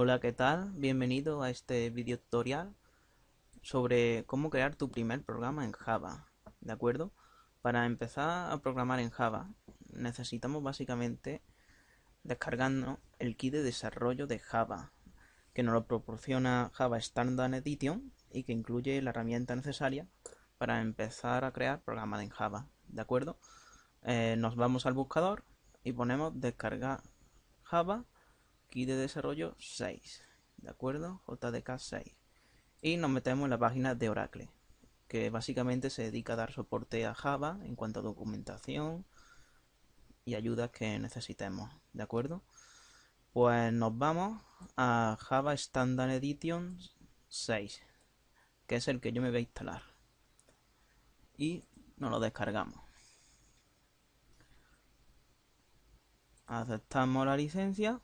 Hola, ¿qué tal? Bienvenido a este video tutorial sobre cómo crear tu primer programa en Java, ¿de acuerdo? Para empezar a programar en Java necesitamos básicamente descargando el kit de desarrollo de Java, que nos lo proporciona Java Standard Edition y que incluye la herramienta necesaria para empezar a crear programas en Java, ¿de acuerdo? Eh, nos vamos al buscador y ponemos descargar Java aquí de desarrollo 6. ¿De acuerdo? JDK 6. Y nos metemos en la página de Oracle, que básicamente se dedica a dar soporte a Java en cuanto a documentación y ayudas que necesitemos. ¿De acuerdo? Pues nos vamos a Java Standard Edition 6, que es el que yo me voy a instalar. Y nos lo descargamos. Aceptamos la licencia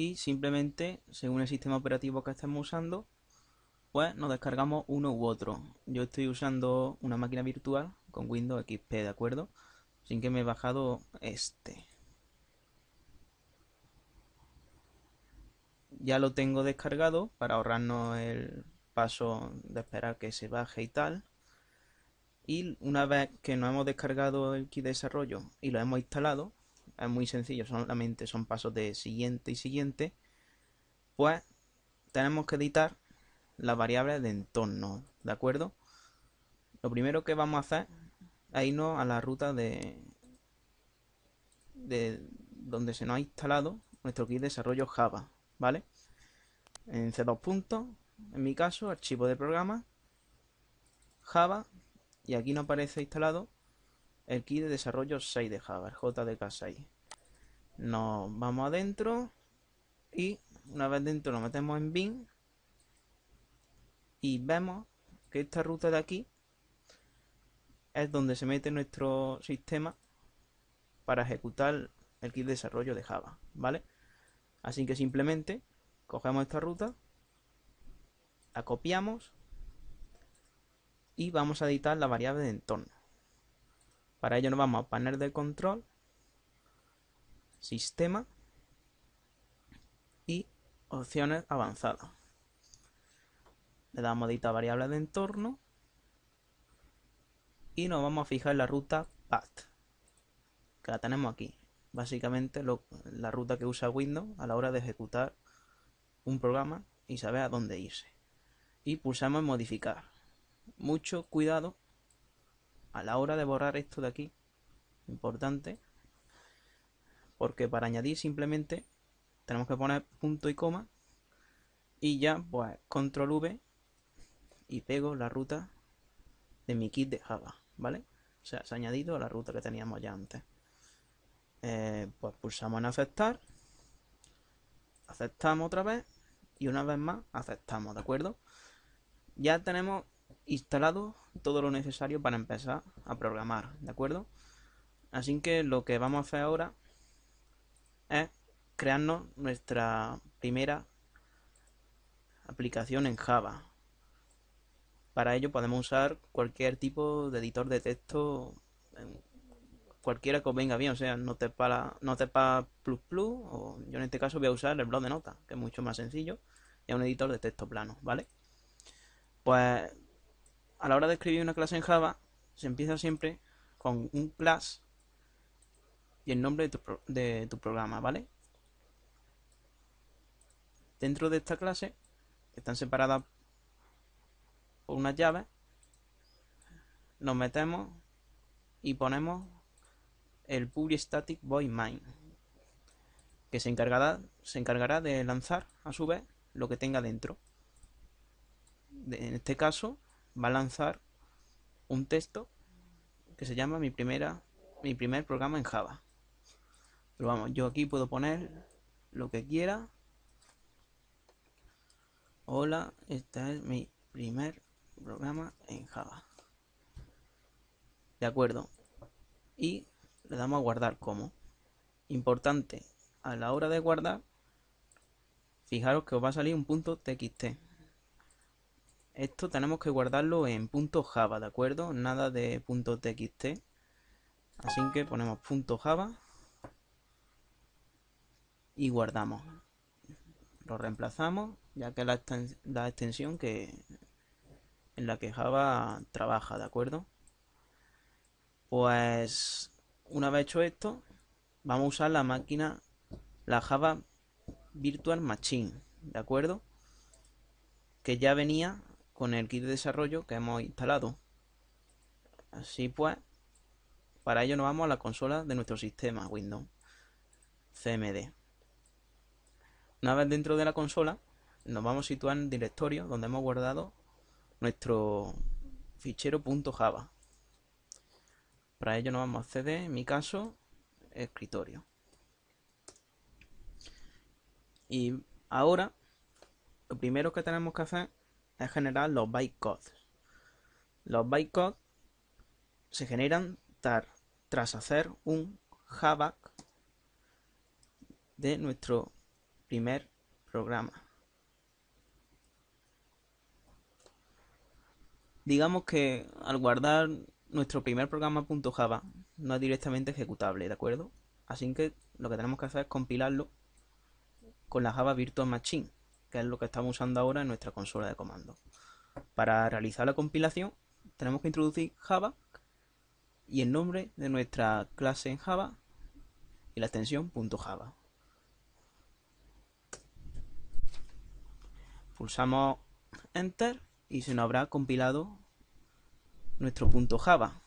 y simplemente, según el sistema operativo que estemos usando, pues nos descargamos uno u otro. Yo estoy usando una máquina virtual con Windows XP, ¿de acuerdo? Sin que me he bajado este. Ya lo tengo descargado para ahorrarnos el paso de esperar que se baje y tal. Y una vez que nos hemos descargado el kit de desarrollo y lo hemos instalado, es muy sencillo, solamente son pasos de siguiente y siguiente, pues tenemos que editar las variables de entorno, ¿de acuerdo? Lo primero que vamos a hacer es irnos a la ruta de, de donde se nos ha instalado nuestro kit de desarrollo Java, ¿vale? En C2 en mi caso, archivo de programa, Java, y aquí nos aparece instalado el kit de desarrollo 6 de Java, el JDK6. Nos vamos adentro y una vez dentro lo metemos en bin y vemos que esta ruta de aquí es donde se mete nuestro sistema para ejecutar el kit de desarrollo de Java, ¿vale? Así que simplemente cogemos esta ruta, la copiamos y vamos a editar la variable de entorno. Para ello nos vamos a panel de control, sistema y opciones avanzadas. Le damos a editar variable de entorno y nos vamos a fijar la ruta path, que la tenemos aquí. Básicamente la ruta que usa Windows a la hora de ejecutar un programa y saber a dónde irse. Y pulsamos en modificar. Mucho cuidado a la hora de borrar esto de aquí, importante, porque para añadir simplemente tenemos que poner punto y coma y ya pues control V y pego la ruta de mi kit de Java, ¿vale? O sea, se ha añadido a la ruta que teníamos ya antes. Eh, pues pulsamos en aceptar, aceptamos otra vez y una vez más aceptamos, ¿de acuerdo? Ya tenemos instalado todo lo necesario para empezar a programar, ¿de acuerdo? Así que lo que vamos a hacer ahora es crearnos nuestra primera aplicación en Java. Para ello podemos usar cualquier tipo de editor de texto, cualquiera que venga bien, o sea, no te para, Notepad, plus o yo en este caso voy a usar el blog de notas, que es mucho más sencillo, y es un editor de texto plano, ¿vale? Pues a la hora de escribir una clase en Java, se empieza siempre con un class y el nombre de tu, programa, ¿vale? Dentro de esta clase, que están separadas por unas llaves, nos metemos y ponemos el public static void main que se encargará de lanzar a su vez lo que tenga dentro. en este caso va a lanzar un texto que se llama mi primera mi primer programa en Java. Pero vamos, yo aquí puedo poner lo que quiera. Hola, este es mi primer programa en Java. De acuerdo. Y le damos a guardar como. Importante, a la hora de guardar, fijaros que os va a salir un punto txt esto tenemos que guardarlo en punto .java, ¿de acuerdo? Nada de punto .txt. Así que ponemos punto .java y guardamos. Lo reemplazamos, ya que la, la extensión que en la que Java trabaja, ¿de acuerdo? Pues una vez hecho esto, vamos a usar la máquina, la Java Virtual Machine, ¿de acuerdo? Que ya venía con el kit de desarrollo que hemos instalado. Así pues, para ello nos vamos a la consola de nuestro sistema Windows CMD. Una vez dentro de la consola, nos vamos a situar en el directorio donde hemos guardado nuestro fichero .java. Para ello nos vamos a acceder, en mi caso, escritorio. Y ahora, lo primero que tenemos que hacer es generar los bytecodes. Los bytecodes se generan tras hacer un Java de nuestro primer programa. Digamos que al guardar nuestro primer programa .java no es directamente ejecutable, ¿de acuerdo? Así que lo que tenemos que hacer es compilarlo con la Java Virtual Machine que es lo que estamos usando ahora en nuestra consola de comando. Para realizar la compilación tenemos que introducir Java y el nombre de nuestra clase en Java y la extensión .java. Pulsamos Enter y se nos habrá compilado nuestro punto .java.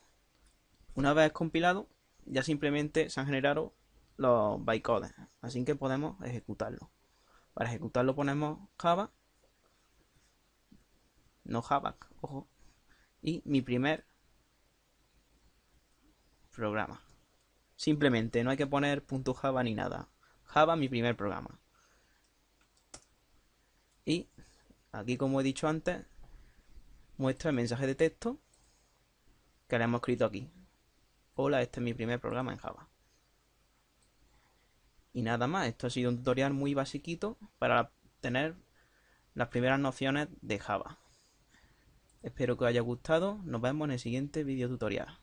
Una vez compilado, ya simplemente se han generado los bytecodes, así que podemos ejecutarlo. Para ejecutarlo ponemos Java. No Java, ojo. Y mi primer programa. Simplemente, no hay que poner .java ni nada. Java, mi primer programa. Y aquí, como he dicho antes, muestra el mensaje de texto que le hemos escrito aquí. Hola, este es mi primer programa en Java. Y nada más, esto ha sido un tutorial muy basiquito para tener las primeras nociones de Java. Espero que os haya gustado, nos vemos en el siguiente vídeo tutorial.